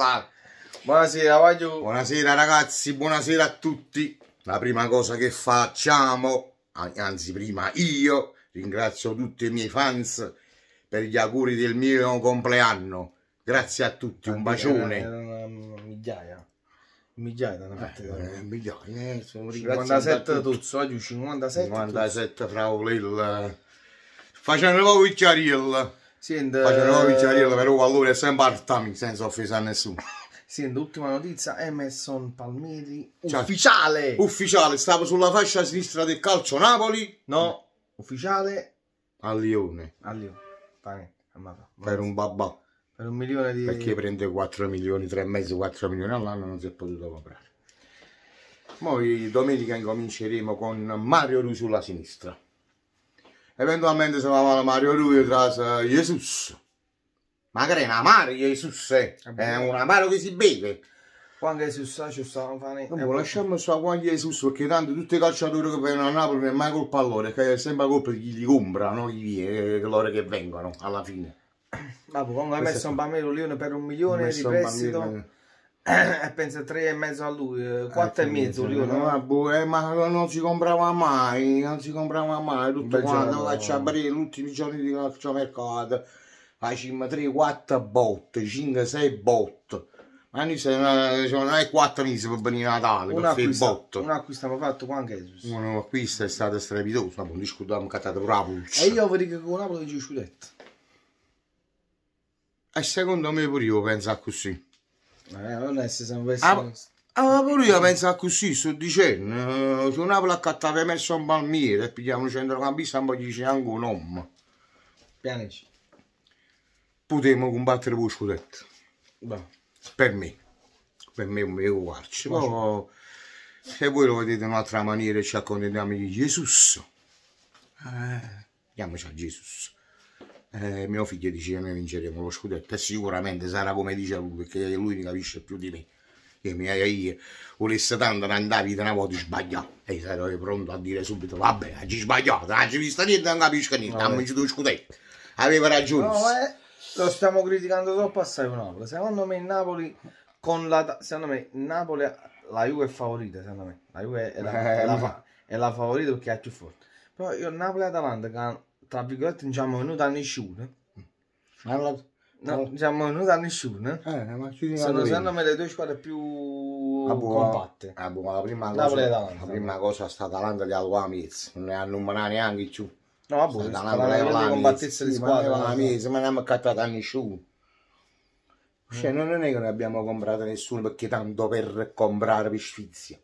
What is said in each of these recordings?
Là. Buonasera, voglio. Buonasera ragazzi, buonasera a tutti. La prima cosa che facciamo, anzi prima io, ringrazio tutti i miei fans per gli auguri del mio compleanno. Grazie a tutti, un bacione. Era, eh, era una migliaia. Migliaia da una parte. Eh, eh, migliaia, eh, 57 tuzzo, oggi 57. 57 fraulil. Facendo la cucciarilla. Sente... Facciano vincere però pallone è sempre Artami, senza offesa a nessuno. Sente, ultima notizia, Emerson Palmieri, cioè, ufficiale! Ufficiale, stava sulla fascia sinistra del calcio Napoli. No, ufficiale... A Lione. A Lione, Per un babà. Per un milione di... Perché prende 4 milioni, 3,5, 4 milioni all'anno, non si è potuto comprare. Poi domenica incominceremo con Mario Rui sulla sinistra eventualmente se la mano Mario lui tras uh, Jesus. Magari è un mare Jesus, eh. è un amaro che si beve. Quando Jesus ci stavano facendo... Non lasciamo stare qua Jesus perché tanto tutti i calciatori che vengono a Napoli non è mai colpa loro, è sempre colpa di chi li compra, no? Chi, eh, loro che vengono alla fine. Ma comunque hai messo un bambino lì per un milione di prestito pensa eh, penso tre e mezzo a lui, eh, eh, quattro e mezzo. Io, no? No, boh, eh, ma non si comprava mai, non si comprava mai. Tutto Beh, quanto caccia aprire gli ultimi giorni di mercato Facciamo tre quattro botte cinque sei botte Ma noi siamo, diciamo, non è mesi per venire Natale, un acquisto, bot. Un acquisto abbiamo fatto con anche Jesus. Un acquisto è stato strepitoso, ma non discutiamo cattato pure la pulce. E io vi dico che con la ci ho detto. E secondo me pure io penso così. Eh, non è se sono questo. Ah, ah, ma pure io penso così, sto dicendo. Eh, se una placca ti aveva messo un palmiere e pigliamo un centrocampista, poi gli dice anche un uomo. Pianici. Potremmo combattere per scudetto. Beh. Per me. Per me è un mio guarci. Però, oh, se voi lo vedete in un'altra maniera, ci accontentiamo di Gesù. Eh, andiamoci a Gesù eh, mio figlio dice che noi vinceremo lo scudetto e sicuramente sarà come dice lui perché lui mi capisce più di me che mi io volesse tanto andare da una volta sbagliato e sarei pronto a dire subito vabbè non ci sbagliato non ci visto niente non capisco niente hanno vinto lo scudetto aveva ragione no, eh, lo stiamo criticando troppo assai con Napoli secondo me Napoli con la secondo me Napoli la Juve è favorita secondo me la Juve è la, eh. è la, è la, favorita perché è più forte però io Napoli e Atalanta tra virgolette non siamo venuti a nessuno. Allora, no, non siamo venuti a nessuno. Eh, sono secondo me le due squadre più ah, buona, compatte. Ah, buona, la prima cosa, la prima cosa è stata l'Atalanta di Aluamiz, non ne hanno mandato neanche più. No, vabbè, la grande combattezza di squadra. Ma non abbiamo accattato a nessuno. Cioè, eh. non è che ne abbiamo comprato nessuno perché tanto per comprare per sfizia.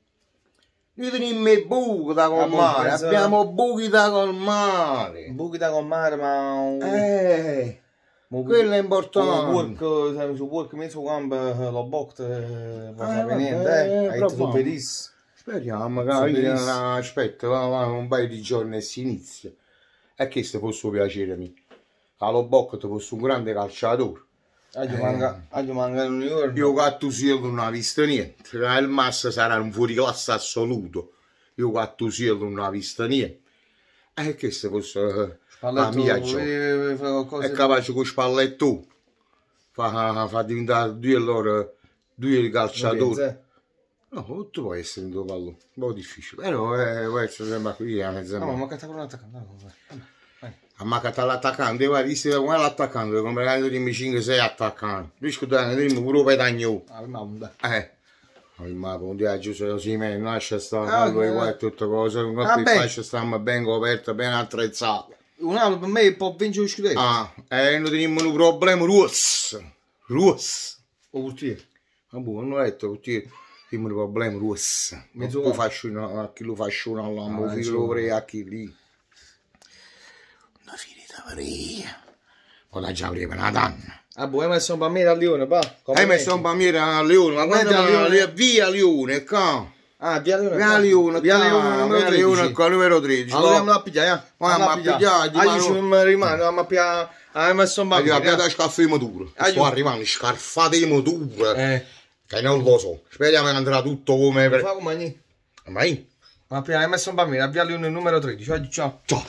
Ditemi buchi da colmare, ah, penso... Esatto. abbiamo buchi da colmare. Buchi da colmare, ma... Eh, ma... quello è importante. Work, su work mezzo campo l'ho boccato, eh, non eh, eh niente, eh, hai benissimo. Speriamo, carina, aspetta, va, va, un paio di giorni e si inizia. E questo fosse un piacere mio. Allo Bocco fosse un grande calciatore Oggi, manca, oggi mancano un'ora. Io Cattusillo non ho visto niente. Cioè, il Massa sarà un fuoriclasse assoluto. Io Cattusillo non ho visto niente. E eh, che se fosse eh, la ah, mia gioia. È capace con Spalletto fa, fa diventare due loro due calciatori. No, tutto può essere in due pallone, un boh, po' difficile. Però eh, questo sembra qui, eh, sembra... No, ma mancata per un attaccante. No, ammaccato all'attaccante, io visto che uno l'attaccante, come l'hanno di 5-6 attaccanti. Lui scusate, dimmi pure pedagno. Al mondo. Eh. Il mappo, un dia Giuseppe Simè, lascia stare, ah, lui qua eh. è eh, tutto cosa, non ah, faccia stiamo ben coperto, ben attrezzato. Un altro per me può vincere lo scudetto. Ah, e eh, non teniamo un problema, ruos. Ruos. O oh, cuttiere. Ah, buono, non ho detto cuttiere. Dimmi un problema, ruos. Mezzo faccio una, a chi lo faccio una, a ah, chi lo vorrei, a chi lì. Maria. Poi la già aveva una danna. Ah, boh, hai messo un bambino a Lione, pa? Hai messo un bambino a Lione, ma guarda, via Lione, qua. Ah, via Lione. Via Lione, via Lione, qua, numero 13. Allora ah, andiamo a pigliare, eh. Ma andiamo a pigliare. Ah, ci rimane, andiamo a pigliare. Hai messo un bambino. Andiamo a eh? pigliare scarfe di motura. Ah, Sto arrivando, scarfate di motura. Eh. Che non lo so. Speriamo che andrà tutto come... Per... Fa come niente. Ma io? Ma prima hai messo un bambino, avvia Lione numero 13. oggi Ciao. Ciao.